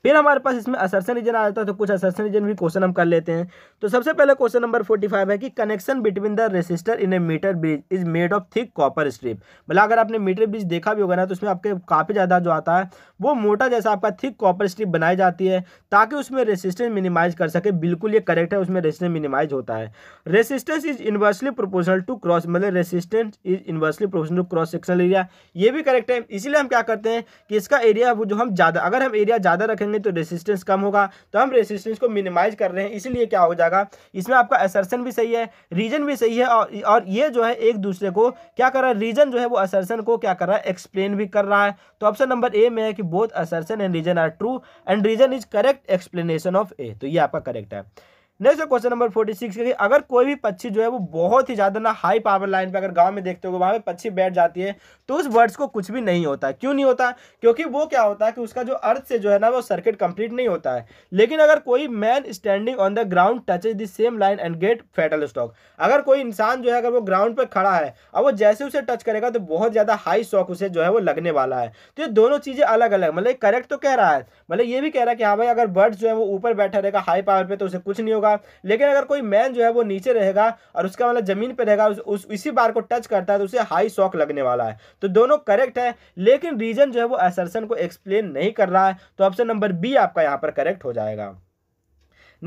फिर हमारे पास इसमें असरसन रीजन आ जाता है तो कुछ असरसन रीजन भी क्वेश्चन हम कर लेते हैं तो सबसे पहले क्वेश्चन नंबर फोर्टी फाइव है कि connection between the resistor in a metre bridge is made of thick copper strip भला अगर आपने मीटर ब्रिज देखा भी होगा ना तो उसमें आपके काफ़ी ज़्यादा जो आता है वो मोटा जैसा आपका थिक कॉपर स्ट्रिप बनाई जाती है ताकि उसमें रेसिस्टेंस मिनिमाइज कर सके बिल्कुल ये करेक्ट है उसमें रेसिस्टेंस मिनिमाइज होता है resistance is inversely proportional to cross मतलब resistance is inversely proportional to cross sectional area ये भी करेक्ट है इसीलिए हम क्या करते हैं कि इसका एरिया वो जो हम ज़्यादा अगर हम एरिया ज़्यादा रखेंगे करेंगे तो रेसिस्टेंस कम होगा तो हम रेसिस्टेंस को मिनिमाइज कर रहे हैं इसलिए क्या हो जाएगा इसमें आपका असरसन भी सही है रीजन भी सही है और ये जो है एक दूसरे को क्या कर रहा है रीजन जो है वो असरसन को क्या कर रहा है एक्सप्लेन भी कर रहा है तो ऑप्शन नंबर ए में है कि both assertion and reason are true and reason is correct explanation of A तो ये आपका करेक्ट है next question number forty six के अगर कोई भी पक्षी जो है वो बहुत ही ज़्यादा ना हाई पावर लाइन पे अगर गांव में देखते हो वहाँ पे पक्षी बैठ जाती है तो उस बर्ड्स को कुछ भी नहीं होता क्यों नहीं होता क्योंकि वो क्या होता है कि उसका जो अर्थ से जो है ना वो सर्किट कंप्लीट नहीं होता है लेकिन अगर कोई man standing on the ground is the same line and get fatal shock अगर कोई इंसान जो है अगर वो ग्राउंड पर खड़ा है और वो जैसे उसे टच करेगा तो बहुत ज़्यादा हाई स्टॉक उसे जो है वो लगने वाला है तो ये दोनों चीज़ें अलग अलग मतलब करेक्ट तो कह रहा है मतलब ये भी कह रहा है कि हाँ भाई अगर बर्ड्स जो है वो ऊपर बैठा रहेगा हाई पावर पर तो उसे कुछ नहीं होगा होगा लेकिन अगर कोई मैन जो है वो नीचे रहेगा और उसका मतलब जमीन पर रहेगा उस, उस इसी बार को टच करता है तो उसे हाई शॉक लगने वाला है तो दोनों करेक्ट है लेकिन रीजन जो है वो एसरसन को एक्सप्लेन नहीं कर रहा है तो ऑप्शन नंबर बी आपका यहाँ पर करेक्ट हो जाएगा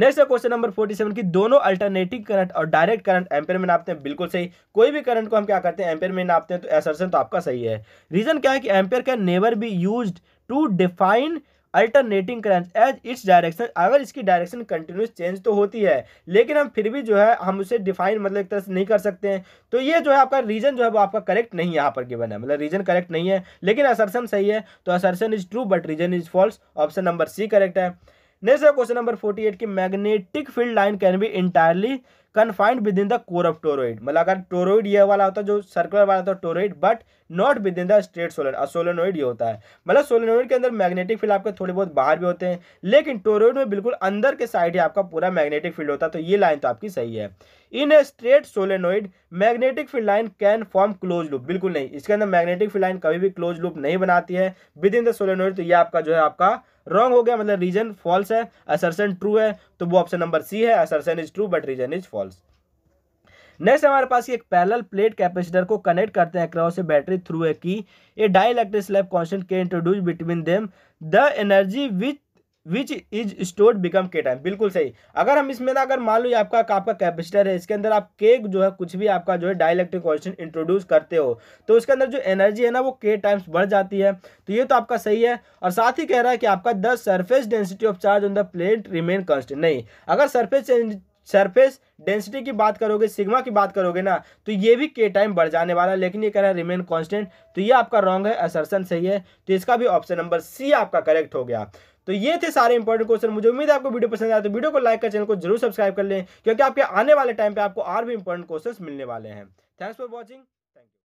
नेक्स्ट है क्वेश्चन नंबर 47 की दोनों अल्टरनेटिव करंट और डायरेक्ट करंट एम्पेयर में नापते हैं बिल्कुल सही कोई भी करंट को हम क्या करते हैं एम्पेयर में नापते हैं तो एसरसन तो आपका सही है रीजन क्या है कि ampere can never be used to define alternating current as its direction अगर इसकी डायरेक्शन कंटिन्यूस चेंज तो होती है लेकिन हम फिर भी जो है हम उसे डिफाइन मतलब एक तरह से नहीं कर सकते हैं तो ये जो है आपका रीजन जो है वो आपका करेक्ट नहीं यहाँ पर गिवन है मतलब रीजन करेक्ट नहीं है लेकिन असरसन सही है तो assertion is true but reason is false option number C correct है नेक्स्ट है क्वेश्चन नंबर फोर्टी एट की magnetic field line can be entirely confined within the core of toroid मतलब अगर टोरोइड यह वाला होता है जो सर्कुलर वाला होता है toroid but not within the straight सोलन सोलोनोइड ये होता है मतलब सोलोनोइड के अंदर मैग्नेटिक फील्ड आपके थोड़े बहुत बाहर भी होते हैं लेकिन टोरोइड में बिल्कुल अंदर के साइड ही आपका पूरा मैग्नेटिक फील्ड होता है तो ये लाइन तो आपकी सही है in a straight solenoid magnetic field line can form close loop बिल्कुल नहीं इसके अंदर मैग्नेटिक फील्ड लाइन कभी भी क्लोज लूप नहीं बनाती है विद इन द सोलेनोइड तो ये आपका जो है आपका रॉन्ग हो गया मतलब रीजन फॉल्स है असरसन ट्रू है तो वो ऑप्शन नंबर सी है assertion is true but reason is false next हमारे पास एक पैरेलल प्लेट कैपेसिटर को कनेक्ट करते हैं क्रॉस से बैटरी थ्रू ए की a dielectric slab constant के introduce between them the energy which which is stored become के टाइम बिल्कुल सही अगर हम इसमें ना अगर मान लो आपका आपका कैपेसिटर है इसके अंदर आप केक जो है कुछ भी आपका जो है डायलेक्ट्रिक कॉन्स्टेंट इंट्रोड्यूस करते हो तो उसके अंदर जो एनर्जी है ना वो के टाइम्स बढ़ जाती है तो ये तो आपका सही है और साथ ही कह रहा है कि आपका the surface density of charge on the plate remain constant नहीं अगर सरफेस सरफेस डेंसिटी की बात करोगे सिग्मा की बात करोगे ना तो ये भी के टाइम बढ़ जाने वाला है लेकिन ये कह रहा है रिमेन कांस्टेंट तो ये आपका रॉन्ग है असरसन सही है तो इसका भी ऑप्शन नंबर सी आपका करेक्ट हो गया तो ये थे सारे इंपॉर्टेंट क्वेश्चन मुझे उम्मीद है आपको वीडियो पसंद आया तो वीडियो को लाइक कर चैनल को जरूर सब्सक्राइब कर लें क्योंकि आपके आने वाले टाइम पर आपको और भी इंपॉर्टेंट क्वेश्चन मिलने वाले हैं थैंक्स फॉर वॉचिंग